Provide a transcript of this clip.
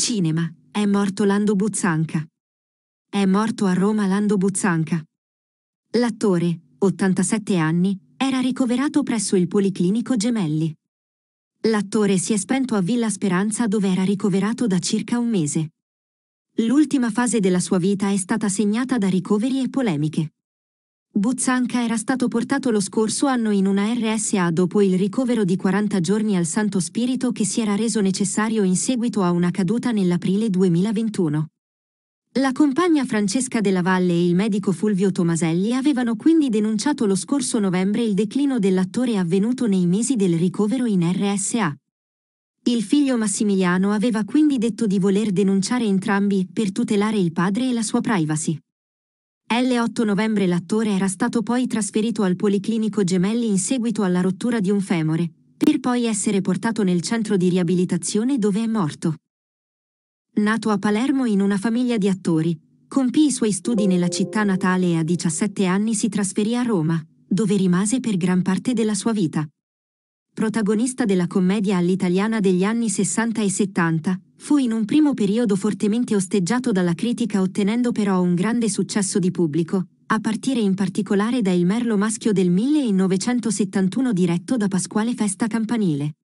Cinema. È morto Lando Buzzanca. È morto a Roma Lando Buzzanca. L'attore, 87 anni, era ricoverato presso il Policlinico Gemelli. L'attore si è spento a Villa Speranza dove era ricoverato da circa un mese. L'ultima fase della sua vita è stata segnata da ricoveri e polemiche. Buzzanca era stato portato lo scorso anno in una RSA dopo il ricovero di 40 giorni al Santo Spirito che si era reso necessario in seguito a una caduta nell'aprile 2021. La compagna Francesca della Valle e il medico Fulvio Tomaselli avevano quindi denunciato lo scorso novembre il declino dell'attore avvenuto nei mesi del ricovero in RSA. Il figlio Massimiliano aveva quindi detto di voler denunciare entrambi per tutelare il padre e la sua privacy. L8 novembre l'attore era stato poi trasferito al Policlinico Gemelli in seguito alla rottura di un femore, per poi essere portato nel centro di riabilitazione dove è morto. Nato a Palermo in una famiglia di attori, compì i suoi studi nella città natale e a 17 anni si trasferì a Roma, dove rimase per gran parte della sua vita. Protagonista della commedia all'italiana degli anni 60 e 70, fu in un primo periodo fortemente osteggiato dalla critica ottenendo però un grande successo di pubblico, a partire in particolare da Il merlo maschio del 1971 diretto da Pasquale Festa Campanile.